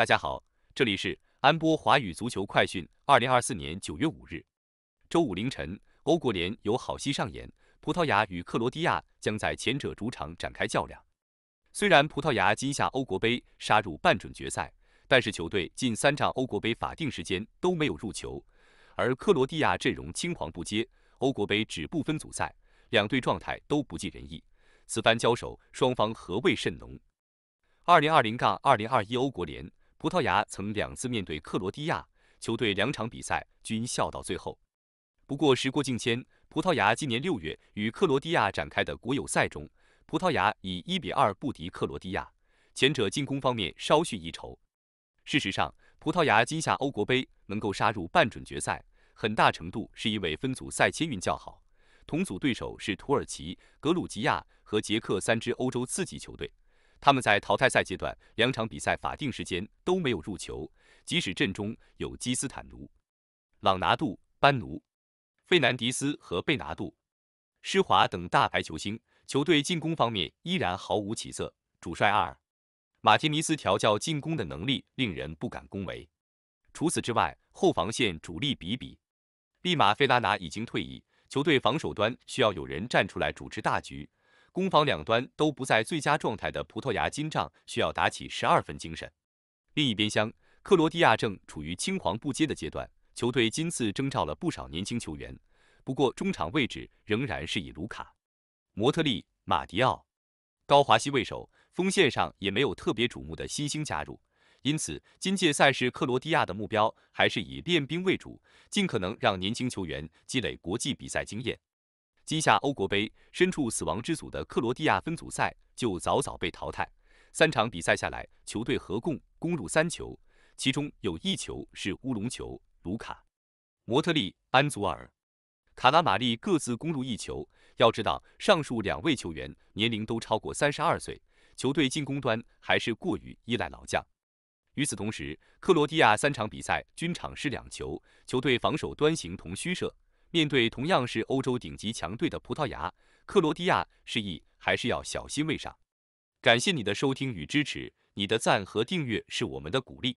大家好，这里是安波华语足球快讯。二零二四年九月五日，周五凌晨，欧国联有好戏上演，葡萄牙与克罗地亚将在前者主场展开较量。虽然葡萄牙今夏欧国杯杀入半准决赛，但是球队近三仗欧国杯法定时间都没有入球，而克罗地亚阵容青黄不接，欧国杯止不分组赛，两队状态都不尽人意，此番交手，双方合味甚浓。二零二零杠二零二一欧国联。葡萄牙曾两次面对克罗地亚，球队两场比赛均笑到最后。不过时过境迁，葡萄牙今年六月与克罗地亚展开的国友赛中，葡萄牙以一比二不敌克罗地亚，前者进攻方面稍逊一筹。事实上，葡萄牙今夏欧国杯能够杀入半准决赛，很大程度是因为分组赛签运较好，同组对手是土耳其、格鲁吉亚和捷克三支欧洲次级球队。他们在淘汰赛阶段两场比赛法定时间都没有入球，即使阵中有基斯坦奴、朗拿度、班奴、费南迪斯和贝拿度、施华等大牌球星，球队进攻方面依然毫无起色。主帅阿尔马提尼斯调教进攻的能力令人不敢恭维。除此之外，后防线主力比比、利马费拉拿已经退役，球队防守端需要有人站出来主持大局。攻防两端都不在最佳状态的葡萄牙金帐需要打起十二分精神。另一边厢，克罗地亚正处于青黄不接的阶段，球队今次征召了不少年轻球员，不过中场位置仍然是以卢卡、莫特利、马迪奥、高华西为首，锋线上也没有特别瞩目的新星加入，因此今届赛事克罗地亚的目标还是以练兵为主，尽可能让年轻球员积累国际比赛经验。今夏欧国杯，身处死亡之组的克罗地亚分组赛就早早被淘汰。三场比赛下来，球队合共攻入三球，其中有一球是乌龙球。卢卡、莫特利、安祖尔、卡拉马利各自攻入一球。要知道，上述两位球员年龄都超过三十二岁，球队进攻端还是过于依赖老将。与此同时，克罗地亚三场比赛均场失两球，球队防守端形同虚设。面对同样是欧洲顶级强队的葡萄牙，克罗地亚示意还是要小心为上。感谢你的收听与支持，你的赞和订阅是我们的鼓励。